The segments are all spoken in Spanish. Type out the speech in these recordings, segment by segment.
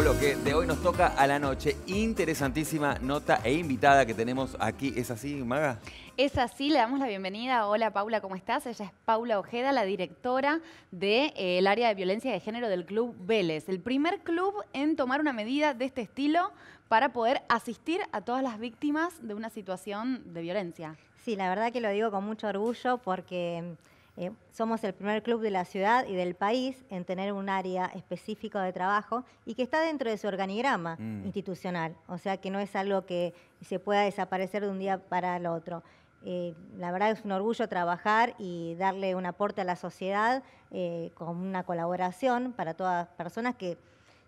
Lo que de hoy nos toca a la noche. Interesantísima nota e invitada que tenemos aquí. ¿Es así, Maga? Es así, le damos la bienvenida. Hola Paula, ¿cómo estás? Ella es Paula Ojeda, la directora del de, eh, área de violencia de género del Club Vélez, el primer club en tomar una medida de este estilo para poder asistir a todas las víctimas de una situación de violencia. Sí, la verdad que lo digo con mucho orgullo porque eh, somos el primer club de la ciudad y del país en tener un área específica de trabajo y que está dentro de su organigrama mm. institucional, o sea que no es algo que se pueda desaparecer de un día para el otro. Eh, la verdad es un orgullo trabajar y darle un aporte a la sociedad eh, con una colaboración para todas las personas que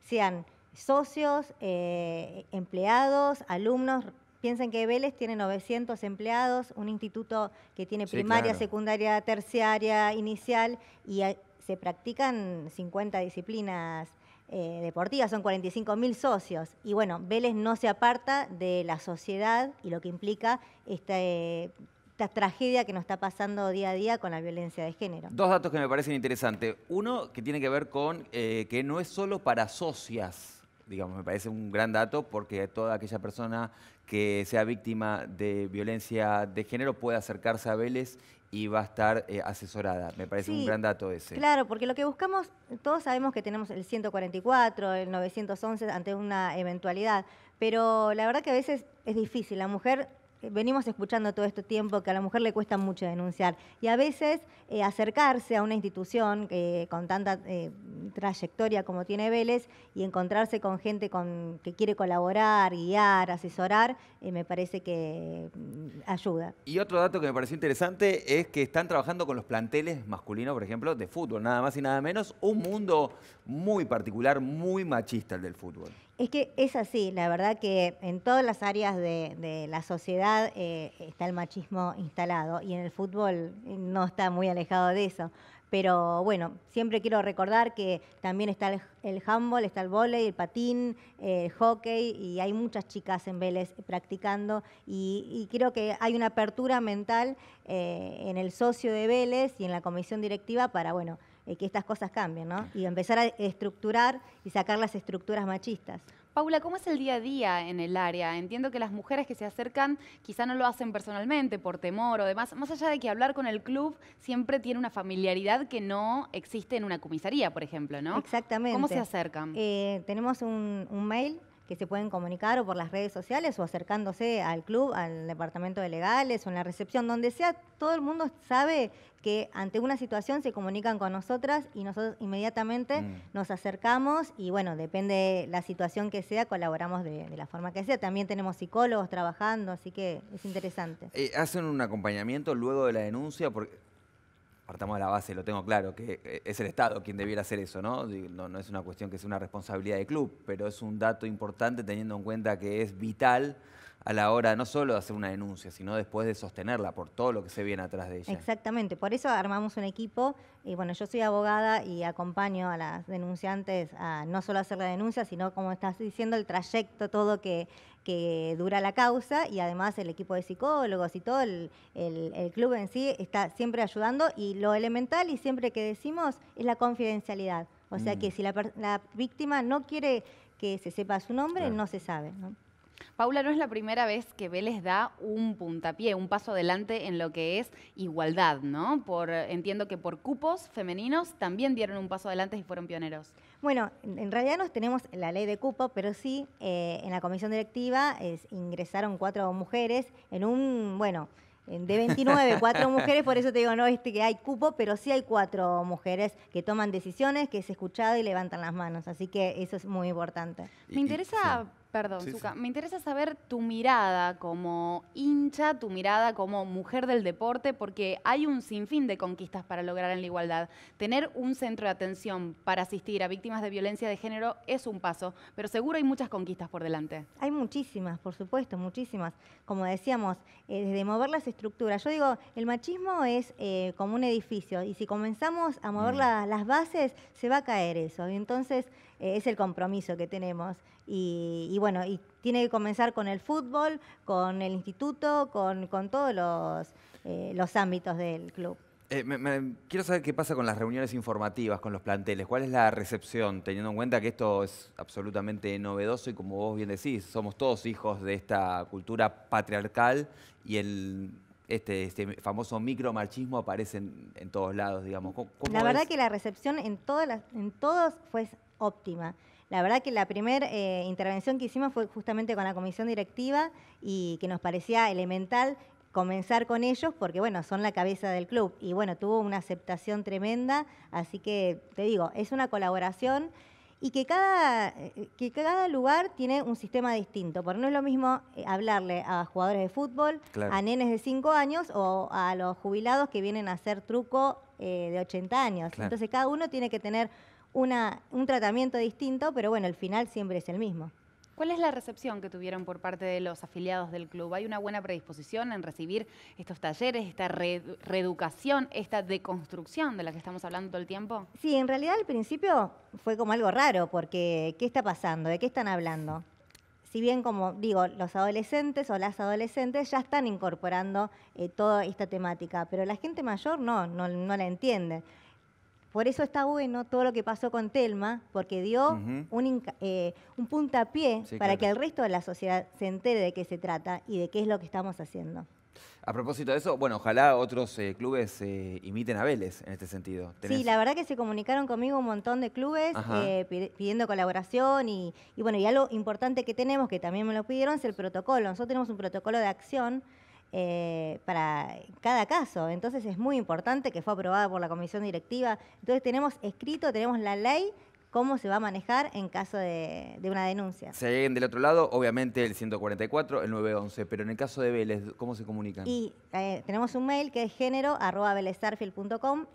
sean socios, empleados, alumnos, Piensen que Vélez tiene 900 empleados, un instituto que tiene primaria, secundaria, terciaria, inicial, y eh, se practican 50 disciplinas eh, deportivas, son 45 mil socios. Y bueno, Vélez no se aparta de la sociedad y lo que implica este, esta tragedia que nos está pasando día a día con la violencia de género. Dos datos que me parecen interesantes. Uno que tiene que ver con eh, que no es solo para socias, digamos, me parece un gran dato porque toda aquella persona que sea víctima de violencia de género puede acercarse a Vélez y va a estar eh, asesorada. Me parece un gran dato ese. Claro, porque lo que buscamos, todos sabemos que tenemos el 144, el 911 ante una eventualidad, pero la verdad que a veces es difícil. La mujer eh, venimos escuchando todo este tiempo que a la mujer le cuesta mucho denunciar y a veces eh, acercarse a una institución eh, con tanta trayectoria como tiene Vélez y encontrarse con gente que quiere colaborar, guiar, asesorar, me parece que mm, ayuda. Y otro dato que me pareció interesante es que están trabajando con los planteles masculinos, por ejemplo, de fútbol, nada más y nada menos, un mundo muy particular, muy machista el del fútbol. Es que es así, la verdad que en todas las áreas de, la sociedad eh, está el machismo instalado y en el fútbol eh, no está muy alejado de eso. Pero bueno, siempre quiero recordar que también está el, handball, está el volei, el patín, eh, el hockey y hay muchas chicas en Vélez practicando y, creo que hay una apertura mental en el socio de Vélez y en la comisión directiva para, bueno, eh, que estas cosas cambien, ¿no? Y empezar a estructurar y sacar las estructuras machistas. Paula, ¿cómo es el día a día en el área? Entiendo que las mujeres que se acercan quizá no lo hacen personalmente por temor o demás. Más allá de que hablar con el club siempre tiene una familiaridad que no existe en una comisaría, por ejemplo, ¿no? Exactamente. ¿Cómo se acercan? Eh, tenemos un mail que se pueden comunicar o por las redes sociales o acercándose al club, al departamento de legales o en la recepción, donde sea, todo el mundo sabe que ante una situación se comunican con nosotras y nosotros inmediatamente mm. nos acercamos y bueno, depende la situación que sea, colaboramos de, la forma que sea. También tenemos psicólogos trabajando, así que es interesante. Eh, ¿Hacen un acompañamiento luego de la denuncia? Porque partamos de la base, lo tengo claro, que eh, es el Estado quien debiera hacer eso, ¿no? ¿no? es una cuestión que sea una responsabilidad de club, pero es un dato importante teniendo en cuenta que es vital a la hora no solo de hacer una denuncia, sino después de sostenerla por todo lo que se viene atrás de ella. Exactamente, por eso armamos un equipo y bueno, yo soy abogada y acompaño a las denunciantes a no solo hacer la denuncia, sino como estás diciendo, el trayecto, todo que, que dura la causa y además el equipo de psicólogos y todo el, el, club en sí está siempre ayudando y lo elemental y siempre que decimos es la confidencialidad. O sea mm. que si la, víctima no quiere que se sepa su nombre, no se sabe. ¿no? Paula, no es la primera vez que Vélez da un puntapié, un paso adelante en lo que es igualdad, ¿no? Por, entiendo que por cupos femeninos también dieron un paso adelante y fueron pioneros. Bueno, en realidad no tenemos la ley de cupo, pero sí eh, en la comisión directiva ingresaron cuatro mujeres en un, bueno, de 29, cuatro mujeres, por eso te digo, no este que hay cupo, pero sí hay cuatro mujeres que toman decisiones, que es escuchado y levantan las manos. Así que eso es muy importante. Me interesa Perdón, Me interesa saber tu mirada como hincha, tu mirada como mujer del deporte, porque hay un sinfín de conquistas para lograr en la igualdad. Tener un centro de atención para asistir a víctimas de violencia de género es un paso, pero seguro hay muchas conquistas por delante. Hay muchísimas, por supuesto, muchísimas. Como decíamos, eh, desde mover las estructuras. Yo digo, el machismo es eh, como un edificio y si comenzamos a mover mm. las bases, se va a caer eso. Y entonces eh, es el compromiso que tenemos. Y, bueno, y tiene que comenzar con el fútbol, con el instituto, con, con todos los, eh, los ámbitos del club. Eh, quiero saber qué pasa con las reuniones informativas, con los planteles. ¿Cuál es la recepción, teniendo en cuenta que esto es absolutamente novedoso y como vos bien decís, somos todos hijos de esta cultura patriarcal y el, este, este famoso micromarchismo aparece en, todos lados, digamos. la verdad que la recepción en, todas en todos fue óptima. La verdad que la primera eh, intervención que hicimos fue justamente con la comisión directiva y que nos parecía elemental comenzar con ellos porque, bueno, son la cabeza del club. Y bueno, tuvo una aceptación tremenda, así que te digo, es una colaboración y que cada, que cada lugar tiene un sistema distinto, porque no es lo mismo eh, hablarle a jugadores de fútbol, a nenes de 5 años o a los jubilados que vienen a hacer truco eh, de 80 años. Entonces cada uno tiene que tener un tratamiento distinto, pero bueno, el final siempre es el mismo. ¿Cuál es la recepción que tuvieron por parte de los afiliados del club? ¿Hay una buena predisposición en recibir estos talleres, esta reeducación, esta deconstrucción de la que estamos hablando todo el tiempo? Sí, en realidad al principio fue como algo raro, porque ¿qué está pasando? ¿De qué están hablando? Si bien, como digo, los adolescentes o las adolescentes ya están incorporando eh, toda esta temática, pero la gente mayor no, no, no la entiende. Por eso está bueno todo lo que pasó con Telma, porque dio eh, un, puntapié para que el resto de la sociedad se entere de qué se trata y de qué es lo que estamos haciendo. A propósito de eso, bueno, ojalá otros eh, clubes eh, imiten a Vélez en este sentido. Sí, la verdad que se comunicaron conmigo un montón de clubes pidiendo colaboración y, y, bueno, y algo importante que tenemos, que también me lo pidieron, es el protocolo. Nosotros tenemos un protocolo de acción eh, para cada caso. Entonces es muy importante que fue aprobada por la comisión directiva. Entonces tenemos escrito, tenemos la ley cómo se va a manejar en caso de, una denuncia. Se lleguen del otro lado, obviamente el 144, el 911, pero en el caso de Vélez, ¿cómo se comunican? Y eh, tenemos un mail que es género arroba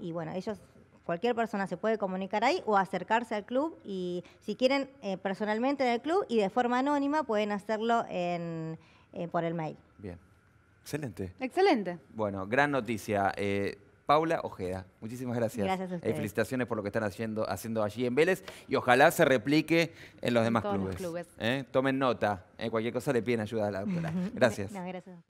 y bueno, ellos cualquier persona se puede comunicar ahí o acercarse al club y si quieren eh, personalmente en el club y de forma anónima pueden hacerlo en, eh, por el mail. Bien. Excelente. Excelente. Bueno, gran noticia. Eh, Paula Ojeda, muchísimas gracias. Gracias a eh, felicitaciones por lo que están haciendo, haciendo allí en Vélez y ojalá se replique en los demás clubes. Eh, tomen nota. cualquier cosa le piden ayuda a la doctora. Gracias. gracias.